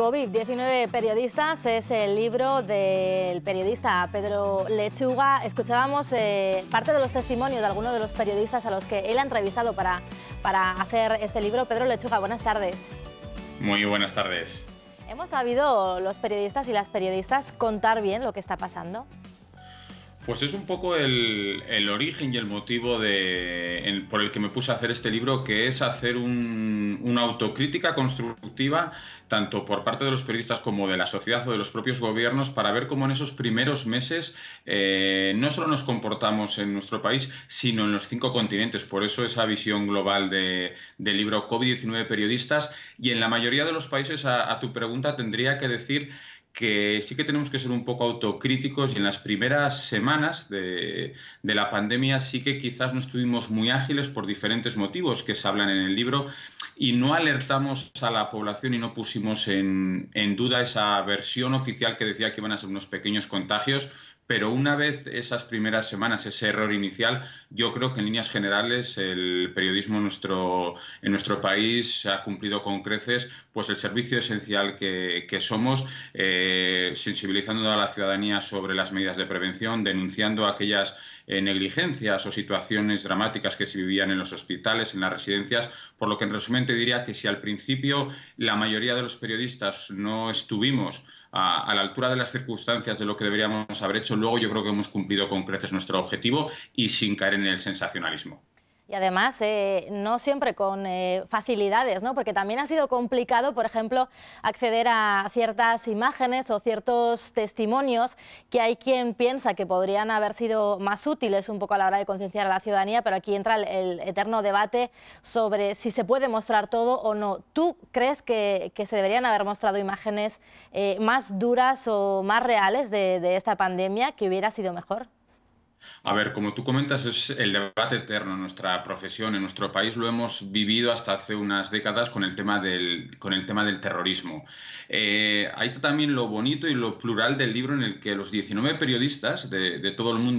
COVID-19 periodistas es el libro del periodista Pedro Lechuga. Escuchábamos eh, parte de los testimonios de algunos de los periodistas a los que él ha entrevistado para hacer este libro. Pedro Lechuga, buenas tardes. Muy buenas tardes. ¿Hemos sabido los periodistas y las periodistas contar bien lo que está pasando? Pues es un poco el, origen y el motivo de, por el que me puse a hacer este libro, que es hacer un, una autocrítica constructiva, tanto por parte de los periodistas como de la sociedad o de los propios gobiernos, para ver cómo en esos primeros meses eh, no solo nos comportamos en nuestro país, sino en los cinco continentes. Por eso esa visión global del libro COVID-19 periodistas. Y en la mayoría de los países, a, a tu pregunta, tendría que decir que sí que tenemos que ser un poco autocríticos y en las primeras semanas de, la pandemia sí que quizás no estuvimos muy ágiles por diferentes motivos que se hablan en el libro y no alertamos a la población y no pusimos en duda esa versión oficial que decía que iban a ser unos pequeños contagios pero una vez esas primeras semanas, ese error inicial, yo creo que en líneas generales el periodismo en nuestro, en nuestro país ha cumplido con creces pues el servicio esencial que, somos, eh, sensibilizando a la ciudadanía sobre las medidas de prevención, denunciando aquellas eh, negligencias o situaciones dramáticas que se vivían en los hospitales, en las residencias, por lo que en resumen te diría que si al principio la mayoría de los periodistas no estuvimos a, la altura de las circunstancias de lo que deberíamos haber hecho. Luego yo creo que hemos cumplido con creces nuestro objetivo y sin caer en el sensacionalismo. Y además, eh, no siempre con eh, facilidades, ¿no? porque también ha sido complicado, por ejemplo, acceder a ciertas imágenes o ciertos testimonios que hay quien piensa que podrían haber sido más útiles un poco a la hora de concienciar a la ciudadanía, pero aquí entra el, eterno debate sobre si se puede mostrar todo o no. ¿Tú crees que, se deberían haber mostrado imágenes eh, más duras o más reales de esta pandemia que hubiera sido mejor? A ver, como tú comentas, es el debate eterno en nuestra profesión, en nuestro país lo hemos vivido hasta hace unas décadas con el tema del, con el tema del terrorismo. Eh, ahí está también lo bonito y lo plural del libro en el que los 19 periodistas de, todo el mundo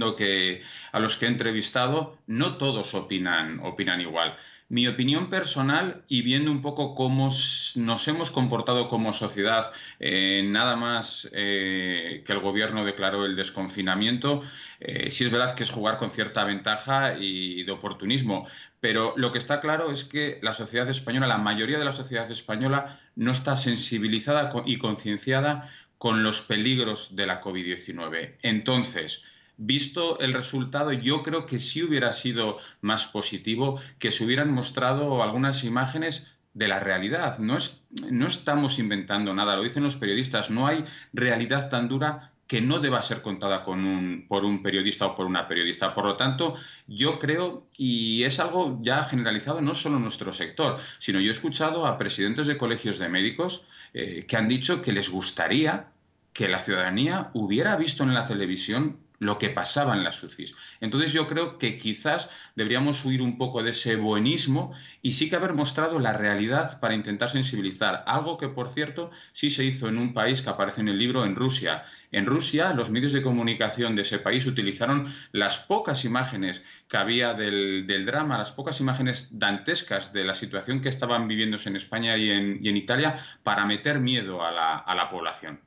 a los que he entrevistado, no todos opinan, opinan igual. Mi opinión personal y viendo un poco cómo nos hemos comportado como sociedad, eh, nada más eh, que el gobierno declaró el desconfinamiento, eh, sí es verdad que es jugar con cierta ventaja y de oportunismo, pero lo que está claro es que la sociedad española, la mayoría de la sociedad española, no está sensibilizada y concienciada con los peligros de la COVID-19. Entonces, Visto el resultado, yo creo que sí hubiera sido más positivo que se hubieran mostrado algunas imágenes de la realidad. No, es, no estamos inventando nada, lo dicen los periodistas, no hay realidad tan dura que no deba ser contada por un periodista o por una periodista. Por lo tanto, yo creo, y es algo ya generalizado no solo en nuestro sector, sino yo he escuchado a presidentes de colegios de médicos eh, que han dicho que les gustaría que la ciudadanía hubiera visto en la televisión lo que pasaba en las UCIs. Entonces yo creo que quizás deberíamos huir un poco de ese buenismo y sí que haber mostrado la realidad para intentar sensibilizar, algo que por cierto sí se hizo en un país que aparece en el libro, en Rusia. En Rusia los medios de comunicación de ese país utilizaron las pocas imágenes que había del, drama, las pocas imágenes dantescas de la situación que estaban viviéndose en España y en, Italia para meter miedo a la población.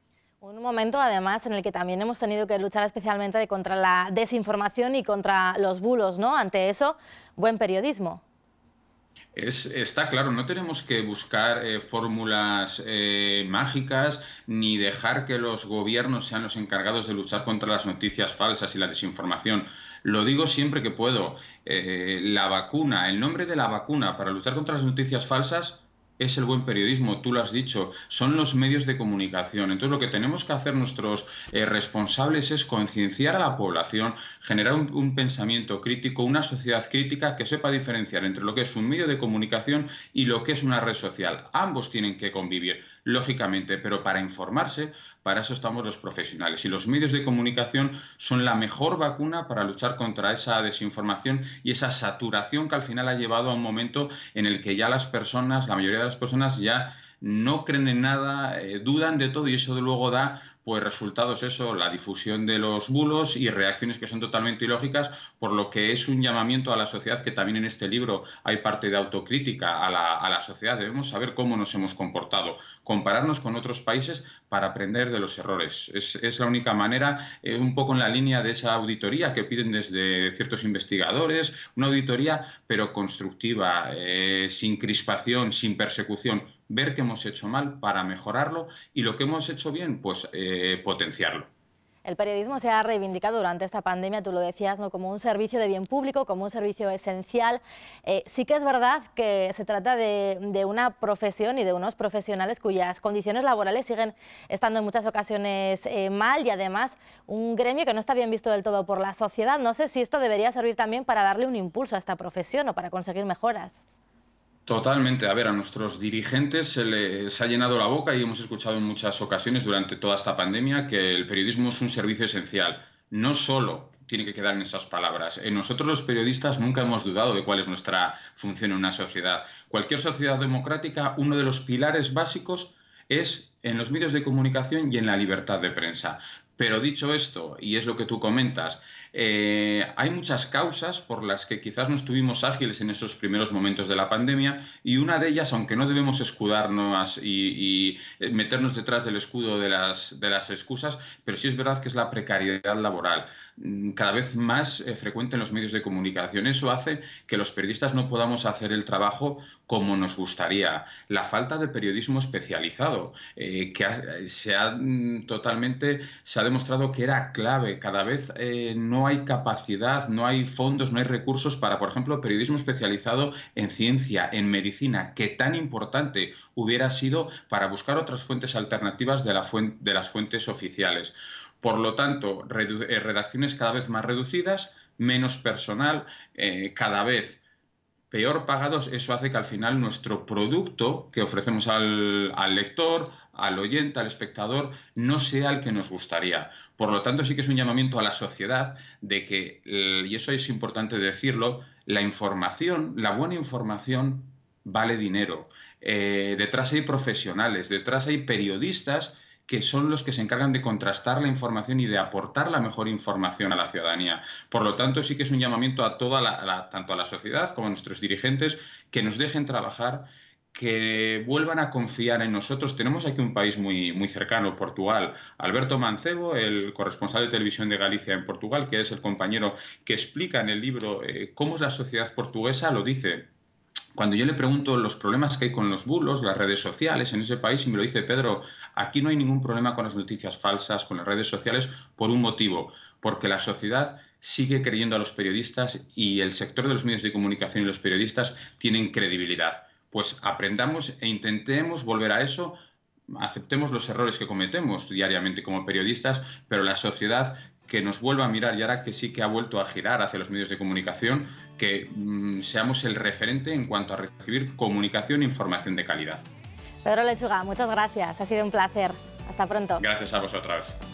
Un momento, además, en el que también hemos tenido que luchar especialmente contra la desinformación y contra los bulos, ¿no? Ante eso, buen periodismo. Es, está claro, no tenemos que buscar eh, fórmulas eh, mágicas ni dejar que los gobiernos sean los encargados de luchar contra las noticias falsas y la desinformación. Lo digo siempre que puedo. Eh, la vacuna, el nombre de la vacuna para luchar contra las noticias falsas es el buen periodismo, tú lo has dicho, son los medios de comunicación. Entonces lo que tenemos que hacer nuestros eh, responsables es concienciar a la población, generar un, pensamiento crítico, una sociedad crítica que sepa diferenciar entre lo que es un medio de comunicación y lo que es una red social. Ambos tienen que convivir lógicamente, pero para informarse, para eso estamos los profesionales. Y los medios de comunicación son la mejor vacuna para luchar contra esa desinformación y esa saturación que al final ha llevado a un momento en el que ya las personas, la mayoría de las personas ya no creen en nada, eh, dudan de todo y eso de luego da pues resultados eso, la difusión de los bulos y reacciones que son totalmente ilógicas, por lo que es un llamamiento a la sociedad, que también en este libro hay parte de autocrítica a la, sociedad. Debemos saber cómo nos hemos comportado, compararnos con otros países para aprender de los errores. Es, la única manera, eh, un poco en la línea de esa auditoría que piden desde ciertos investigadores, una auditoría pero constructiva, eh, sin crispación, sin persecución, ver qué hemos hecho mal para mejorarlo y lo que hemos hecho bien, pues... Eh, eh, potenciarlo. El periodismo se ha reivindicado durante esta pandemia, tú lo decías, ¿no? como un servicio de bien público, como un servicio esencial. Eh, sí que es verdad que se trata de, una profesión y de unos profesionales cuyas condiciones laborales siguen estando en muchas ocasiones eh, mal y además un gremio que no está bien visto del todo por la sociedad. No sé si esto debería servir también para darle un impulso a esta profesión o para conseguir mejoras. Totalmente. A ver, a nuestros dirigentes se les ha llenado la boca y hemos escuchado en muchas ocasiones durante toda esta pandemia que el periodismo es un servicio esencial. No solo tiene que quedar en esas palabras. Eh, nosotros los periodistas nunca hemos dudado de cuál es nuestra función en una sociedad. Cualquier sociedad democrática, uno de los pilares básicos es en los medios de comunicación y en la libertad de prensa. Pero dicho esto, y es lo que tú comentas, eh, hay muchas causas por las que quizás no estuvimos ágiles en esos primeros momentos de la pandemia y una de ellas, aunque no debemos escudarnos y, y eh, meternos detrás del escudo de las, de las excusas, pero sí es verdad que es la precariedad laboral. Mm, cada vez más eh, frecuente en los medios de comunicación. Eso hace que los periodistas no podamos hacer el trabajo como nos gustaría. La falta de periodismo especializado, eh, que se ha mm, totalmente se ha demostrado que era clave. Cada vez eh, no hay capacidad, no hay fondos, no hay recursos para, por ejemplo, periodismo especializado en ciencia, en medicina, que tan importante hubiera sido para buscar otras fuentes alternativas de las fuentes oficiales. Por lo tanto, eh, redacciones cada vez más reducidas, menos personal, eh, cada vez peor pagados, eso hace que al final nuestro producto que ofrecemos al, lector, al oyente, al espectador, no sea el que nos gustaría. Por lo tanto, sí que es un llamamiento a la sociedad de que, eh, y eso es importante decirlo, la información, la buena información vale dinero. detrás hay profesionales, detrás hay periodistas que son los que se encargan de contrastar la información y de aportar la mejor información a la ciudadanía. Por lo tanto, sí que es un llamamiento a toda la, tanto a la sociedad como a nuestros dirigentes que nos dejen trabajar que vuelvan a confiar en nosotros. Tenemos aquí un país muy, muy cercano, Portugal. Alberto Mancebo, el corresponsal de televisión de Galicia en Portugal, que es el compañero que explica en el libro eh, cómo es la sociedad portuguesa, lo dice cuando yo le pregunto los problemas que hay con los bulos, las redes sociales en ese país, y me lo dice Pedro, aquí no hay ningún problema con las noticias falsas, con las redes sociales, por un motivo, porque la sociedad sigue creyendo a los periodistas y el sector de los medios de comunicación y los periodistas tienen credibilidad. Pues aprendamos e intentemos volver a eso aceptemos los errores que cometemos diariamente como periodistas, pero la sociedad que nos vuelva a mirar y ahora que sí que ha vuelto a girar hacia los medios de comunicación, que mm, seamos el referente en cuanto a recibir comunicación e información de calidad. Pedro Lechuga, muchas gracias, ha sido un placer. Hasta pronto. Gracias a vosotras.